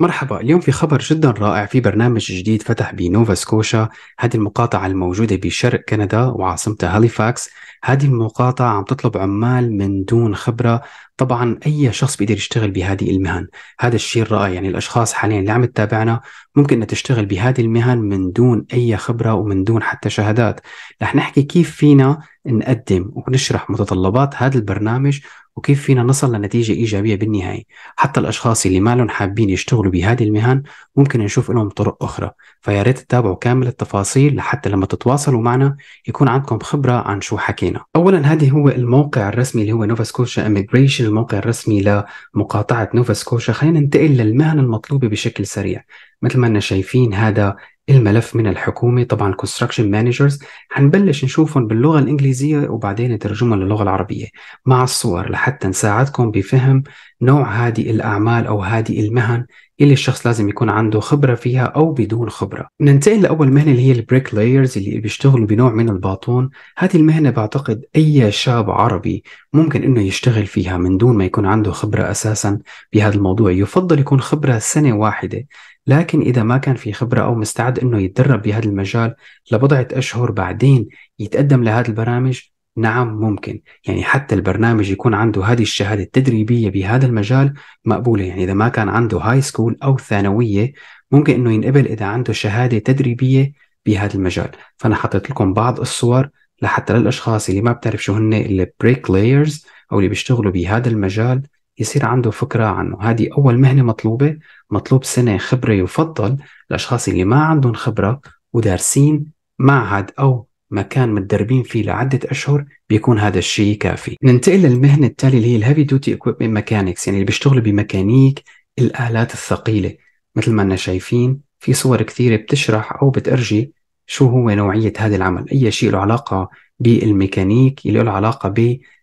مرحبا اليوم في خبر جدا رائع في برنامج جديد فتح بنوفا سكوشا هذه المقاطعة الموجودة بشرق كندا وعاصمتها هاليفاكس هذه المقاطعة عم تطلب عمال من دون خبرة طبعا اي شخص بيقدر يشتغل بهذه المهن هذا الشيء الرائع يعني الاشخاص حاليا اللي عم تتابعنا ممكن انها تشتغل بهذه المهن من دون اي خبره ومن دون حتى شهادات رح نحكي كيف فينا نقدم ونشرح متطلبات هذا البرنامج وكيف فينا نصل لنتيجة إيجابية بالنهاية حتى الأشخاص اللي ما لهم حابين يشتغلوا بهذه المهن ممكن نشوف لهم طرق أخرى فيا ريت تتابعوا كامل التفاصيل لحتى لما تتواصلوا معنا يكون عندكم خبرة عن شو حكينا أولا هذه هو الموقع الرسمي اللي هو نوفا سكوشا Immigration الموقع الرسمي لمقاطعة نوفا سكوشا خلينا ننتقل للمهن المطلوبة بشكل سريع مثل ما أننا شايفين هذا الملف من الحكومة طبعا Construction Managers هنبلش نشوفهم باللغة الإنجليزية وبعدين نترجمهم للغة العربية مع الصور لحتى نساعدكم بفهم نوع هذه الأعمال أو هذه المهن اللي الشخص لازم يكون عنده خبرة فيها أو بدون خبرة ننتقل لأول مهنة اللي هي البريك لايرز اللي بيشتغلوا بنوع من الباطون هذه المهنة بعتقد أي شاب عربي ممكن أنه يشتغل فيها من دون ما يكون عنده خبرة أساسا بهذا الموضوع يفضل يكون خبرة سنة واحدة لكن إذا ما كان في خبرة أو مستعد أنه يتدرب بهذا المجال لبضعة أشهر بعدين يتقدم لهذه البرامج نعم ممكن يعني حتى البرنامج يكون عنده هذه الشهادة التدريبية بهذا المجال مقبولة يعني إذا ما كان عنده هاي سكول أو ثانوية ممكن أنه ينقبل إذا عنده شهادة تدريبية بهذا المجال فأنا حطيت لكم بعض الصور لحتى للأشخاص اللي ما بتعرف شو هن البريك لايرز أو اللي بيشتغلوا بهذا المجال يصير عنده فكرة عنه هذه أول مهنة مطلوبة مطلوب سنة خبرة يفضل الأشخاص اللي ما عندهم خبرة ودارسين معهد أو مكان متدربين فيه لعدة أشهر بيكون هذا الشيء كافي ننتقل للمهنة التالية اللي هي الهيفي دوتي equipment ميكانكس يعني اللي بيشتغلوا بميكانيك الآلات الثقيلة مثل ما أنا شايفين في صور كثيرة بتشرح أو بتأرجي شو هو نوعية هذا العمل أي شيء له علاقة بالميكانيك اللي له علاقة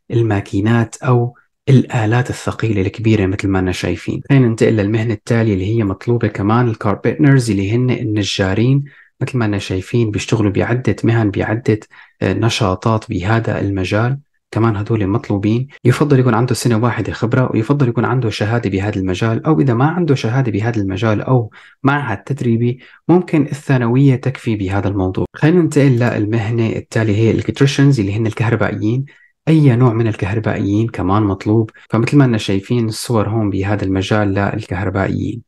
بالماكينات أو الآلات الثقيلة الكبيرة مثل ما أنا شايفين خلينا ننتقل للمهنة التالية اللي هي مطلوبة كمان الكاربنترز اللي هن النجارين مثل ما أنا شايفين بيشتغلوا بعدة مهن بعدة آه، نشاطات بهذا المجال كمان هدول مطلوبين يفضل يكون عنده سنة واحدة خبرة ويفضل يكون عنده شهادة بهذا المجال أو إذا ما عنده شهادة بهذا المجال أو معهد تدريبي ممكن الثانوية تكفي بهذا الموضوع خلينا ننتقل للمهنة التالية هي الكتريشنز اللي هن الكهربائيين اي نوع من الكهربائيين كمان مطلوب فمثل ما احنا شايفين الصور هون بهذا المجال للكهربائيين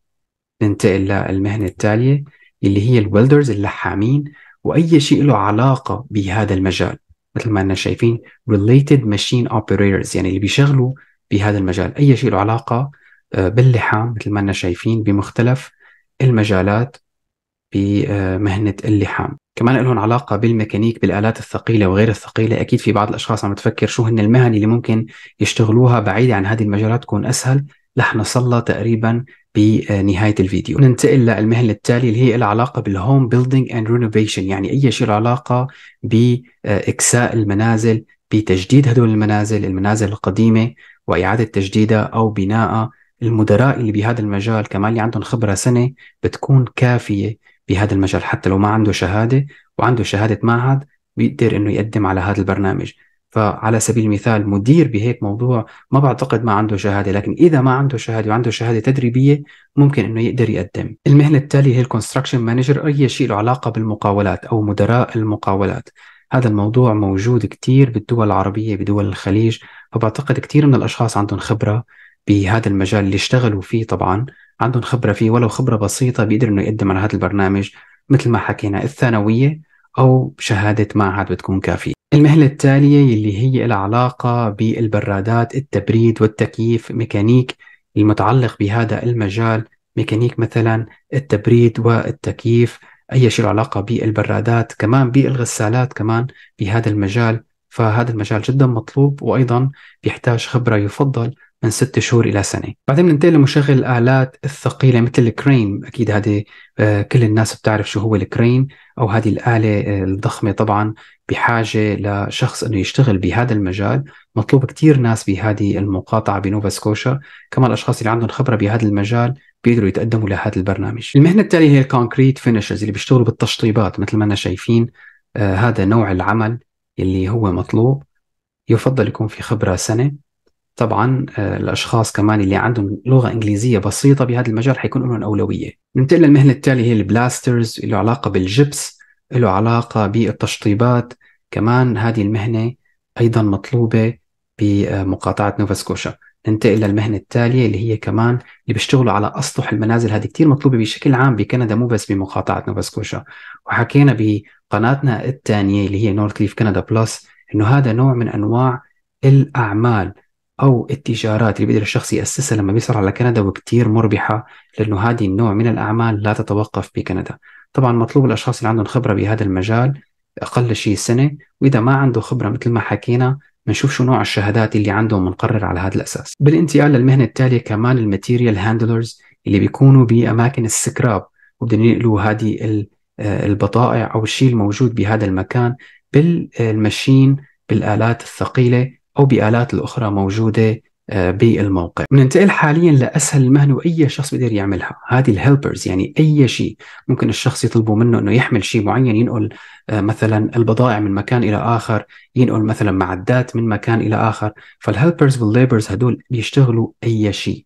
ننتقل للمهنة التالية اللي هي الويلدرز اللحامين وأي شيء له علاقة بهذا المجال مثل ما احنا شايفين related machine operators يعني اللي بيشغلوا بهذا المجال أي شيء له علاقة آه، باللحام مثل ما احنا شايفين بمختلف المجالات بمهنة اللحام كمان لهم علاقه بالميكانيك بالالات الثقيله وغير الثقيله اكيد في بعض الاشخاص عم تفكر شو هن المهن اللي ممكن يشتغلوها بعيده عن هذه المجالات تكون اسهل رح نصلى تقريبا بنهايه الفيديو ننتقل للمهن التالية اللي هي لها علاقه بالهوم بيلدينج اند رينوفيشن يعني اي شيء له علاقه باكساء المنازل بتجديد هدول المنازل المنازل القديمه واعاده تجديدها او بنائها المدراء اللي بهذا المجال كمان اللي عندهم خبره سنه بتكون كافيه بهذا المجال حتى لو ما عنده شهاده وعنده شهاده معهد بيقدر انه يقدم على هذا البرنامج فعلى سبيل المثال مدير بهيك موضوع ما بعتقد ما عنده شهاده لكن اذا ما عنده شهاده وعنده شهاده تدريبيه ممكن انه يقدر يقدم المهنه التاليه هي الكونستراكشن مانجر اي شيء له علاقه بالمقاولات او مدراء المقاولات هذا الموضوع موجود كثير بالدول العربيه بدول الخليج فبعتقد كثير من الاشخاص عندهم خبره بهذا المجال اللي اشتغلوا فيه طبعا عندهم خبره فيه ولو خبره بسيطه بيقدر انه يقدم على هذا البرنامج مثل ما حكينا الثانويه او شهاده معهد بتكون كافيه المهنة التالية اللي هي لها علاقة بالبرادات التبريد والتكييف ميكانيك المتعلق بهذا المجال ميكانيك مثلا التبريد والتكييف أي شيء له علاقة بالبرادات كمان بالغسالات كمان بهذا المجال فهذا المجال جدا مطلوب وأيضا بيحتاج خبرة يفضل من ست شهور الى سنه بعدين بننتقل لمشغل الالات الثقيله مثل الكرين اكيد هذه آه، كل الناس بتعرف شو هو الكرين او هذه الاله آه، الضخمه طبعا بحاجه لشخص انه يشتغل بهذا المجال مطلوب كثير ناس بهذه المقاطعه بنوفا سكوشا كمان الاشخاص اللي عندهم خبره بهذا المجال بيقدروا يتقدموا لهذا البرنامج المهنه التاليه هي الكونكريت فينشرز اللي بيشتغلوا بالتشطيبات مثل ما انا شايفين آه، هذا نوع العمل اللي هو مطلوب يفضل يكون في خبره سنه طبعا آه، الاشخاص كمان اللي عندهم لغه انجليزيه بسيطه بهذا المجال حيكون لهم اولويه ننتقل للمهنه التاليه هي البلاسترز له علاقه بالجبس له علاقه بالتشطيبات كمان هذه المهنه ايضا مطلوبه بمقاطعه نوفا سكوشا ننتقل للمهنة التالية اللي هي كمان اللي بيشتغلوا على أسطح المنازل هذه كثير مطلوبة بشكل عام بكندا مو بس بمقاطعة نوفا سكوشا وحكينا بقناتنا الثانية اللي هي نورث ليف كندا بلس إنه هذا نوع من أنواع الأعمال او التجارات اللي بيقدر الشخص ياسسها لما بيصل على كندا وكتير مربحه لانه هذه النوع من الاعمال لا تتوقف بكندا طبعا مطلوب الاشخاص اللي عندهم خبره بهذا المجال اقل شيء سنه واذا ما عنده خبره مثل ما حكينا بنشوف شو نوع الشهادات اللي عندهم بنقرر على هذا الاساس بالانتقال للمهنه التاليه كمان الماتيريال هاندلرز اللي بيكونوا باماكن السكراب وبدهم ينقلوا هذه آه، البضائع او الشيء الموجود بهذا المكان بالمشين بالالات الثقيله أو بآلات الأخرى موجودة آه، بالموقع بننتقل حاليا لاسهل المهن واي شخص بيقدر يعملها هذه الهيلبرز يعني اي شيء ممكن الشخص يطلبوا منه انه يحمل شيء معين ينقل آه، مثلا البضائع من مكان الى اخر ينقل مثلا معدات من مكان الى اخر فالهيلبرز والليبرز هدول بيشتغلوا اي شيء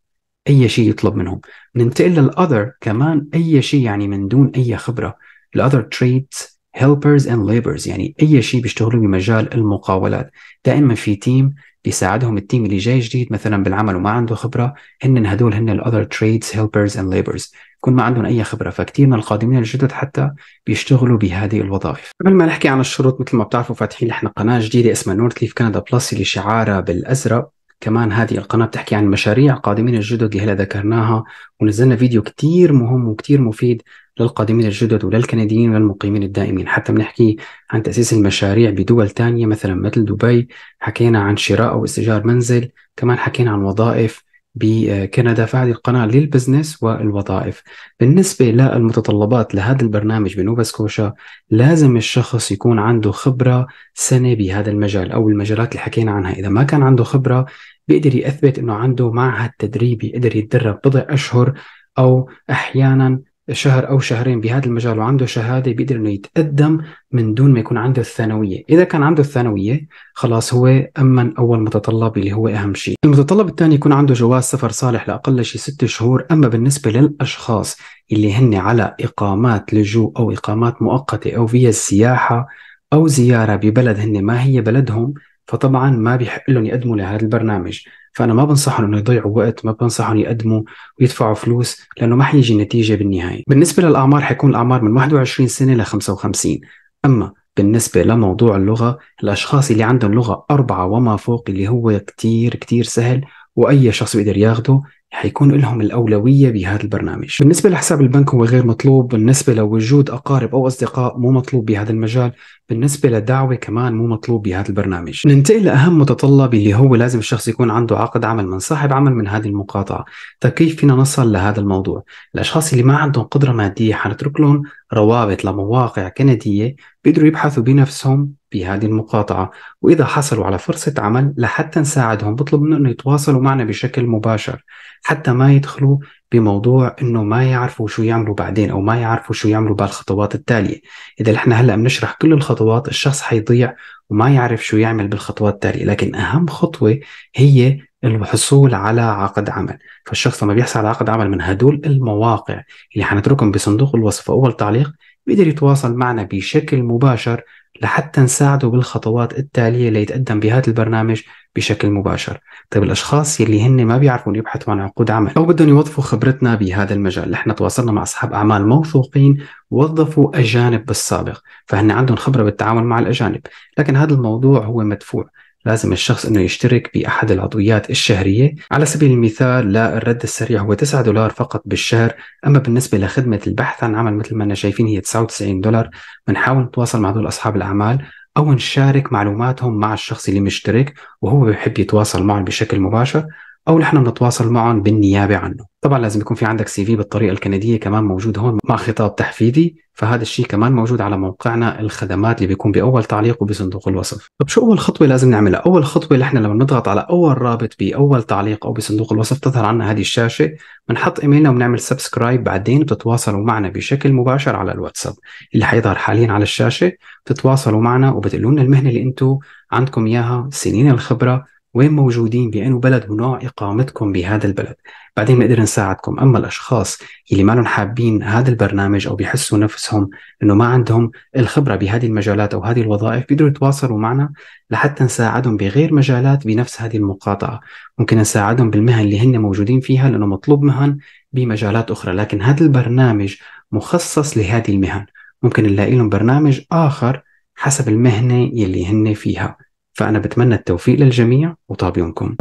اي شيء يطلب منهم ننتقل للاذر كمان اي شيء يعني من دون اي خبره الاذر تريدز helpers and laborers يعني اي شيء بيشتغلوا بمجال المقاولات دائما في تيم بيساعدهم التيم اللي جاي جديد مثلا بالعمل وما عنده خبره هن هدول هن الاذر تريدز هيلبرز اند ليبرز يكون ما عندهم اي خبره فكثير من القادمين الجدد حتى بيشتغلوا بهذه الوظائف قبل ما نحكي عن الشروط مثل ما بتعرفوا فاتحين احنا قناه جديده اسمها نورث ليف كندا بلس اللي شعارها بالازرق كمان هذه القناة بتحكي عن مشاريع قادمين الجدد اللي هلا ذكرناها ونزلنا فيديو كتير مهم وكتير مفيد للقادمين الجدد وللكنديين وللمقيمين الدائمين حتى بنحكي عن تأسيس المشاريع بدول تانية مثلا مثل دبي حكينا عن شراء أو استئجار منزل كمان حكينا عن وظائف بكندا فهذه القناة للبزنس والوظائف بالنسبة للمتطلبات لهذا البرنامج بنوفا سكوشا لازم الشخص يكون عنده خبرة سنة بهذا المجال أو المجالات اللي حكينا عنها إذا ما كان عنده خبرة بيقدر يثبت أنه عنده معهد تدريبي يقدر يتدرب بضع أشهر أو أحيانا شهر او شهرين بهذا المجال وعنده شهاده بيقدر انه يتقدم من دون ما يكون عنده الثانويه، اذا كان عنده الثانويه خلاص هو امن اول متطلب اللي هو اهم شيء. المتطلب الثاني يكون عنده جواز سفر صالح لاقل شيء ست شهور، اما بالنسبه للاشخاص اللي هن على اقامات لجوء او اقامات مؤقته او فيز سياحه او زياره ببلد هن ما هي بلدهم فطبعا ما بيحق لهم يقدموا لهذا البرنامج فانا ما بنصحهم انه يضيعوا وقت ما بنصحهم يقدموا ويدفعوا فلوس لانه ما حيجي نتيجه بالنهايه بالنسبه للاعمار حيكون الاعمار من 21 سنه ل 55 اما بالنسبة لموضوع اللغة الأشخاص اللي عندهم لغة أربعة وما فوق اللي هو كتير كتير سهل وأي شخص بيقدر ياخده حيكون لهم الأولوية بهذا البرنامج بالنسبة لحساب البنك هو غير مطلوب بالنسبة لوجود أقارب أو أصدقاء مو مطلوب بهذا المجال بالنسبة لدعوة كمان مو مطلوب بهذا البرنامج ننتقل لأهم متطلب اللي هو لازم الشخص يكون عنده عقد عمل من صاحب عمل من هذه المقاطعة طيب كيف فينا نصل لهذا الموضوع الأشخاص اللي ما عندهم قدرة مادية حنترك لهم روابط لمواقع كندية بيقدروا يبحثوا بنفسهم بهذه المقاطعة وإذا حصلوا على فرصة عمل لحتى نساعدهم بطلب منهم يتواصلوا معنا بشكل مباشر حتى ما يدخلوا بموضوع انه ما يعرفوا شو يعملوا بعدين او ما يعرفوا شو يعملوا بالخطوات التاليه، اذا نحن هلا بنشرح كل الخطوات الشخص حيضيع وما يعرف شو يعمل بالخطوات التاليه، لكن اهم خطوه هي الحصول على عقد عمل فالشخص لما بيحصل على عقد عمل من هدول المواقع اللي حنتركهم بصندوق الوصف أول تعليق بيقدر يتواصل معنا بشكل مباشر لحتى نساعده بالخطوات التالية ليتقدم بهذا البرنامج بشكل مباشر طيب الأشخاص يلي هن ما بيعرفون يبحثوا عن عقود عمل أو بدهم يوظفوا خبرتنا بهذا المجال نحن تواصلنا مع أصحاب أعمال موثوقين وظفوا أجانب بالسابق فهن عندهم خبرة بالتعامل مع الأجانب لكن هذا الموضوع هو مدفوع لازم الشخص أنه يشترك بأحد العضويات الشهرية على سبيل المثال للرد السريع هو 9 دولار فقط بالشهر أما بالنسبة لخدمة البحث عن عمل مثل ما احنا شايفين هي 99 دولار بنحاول نتواصل مع دول أصحاب الأعمال أو نشارك معلوماتهم مع الشخص اللي مشترك وهو بيحب يتواصل معهم بشكل مباشر او نحن نتواصل معهم بالنيابه عنه طبعا لازم يكون في عندك سي في بالطريقه الكنديه كمان موجود هون مع خطاب تحفيزي فهذا الشيء كمان موجود على موقعنا الخدمات اللي بيكون باول تعليق وبصندوق الوصف طب شو اول خطوه لازم نعملها اول خطوه اللي احنا لما نضغط على اول رابط باول تعليق او بصندوق الوصف تظهر عنا هذه الشاشه بنحط ايميلنا وبنعمل سبسكرايب بعدين بتتواصلوا معنا بشكل مباشر على الواتساب اللي حيظهر حاليا على الشاشه بتتواصلوا معنا وبتقولوا لنا المهنه اللي انتم عندكم اياها سنين الخبره وين موجودين بأنه بلد ونوع إقامتكم بهذا البلد بعدين بنقدر نساعدكم أما الأشخاص اللي ما حابين هذا البرنامج أو بيحسوا نفسهم أنه ما عندهم الخبرة بهذه المجالات أو هذه الوظائف بيقدروا يتواصلوا معنا لحتى نساعدهم بغير مجالات بنفس هذه المقاطعة ممكن نساعدهم بالمهن اللي هن موجودين فيها لأنه مطلوب مهن بمجالات أخرى لكن هذا البرنامج مخصص لهذه المهن ممكن نلاقي لهم برنامج آخر حسب المهنة اللي هن فيها فأنا بتمنى التوفيق للجميع وطاب يومكم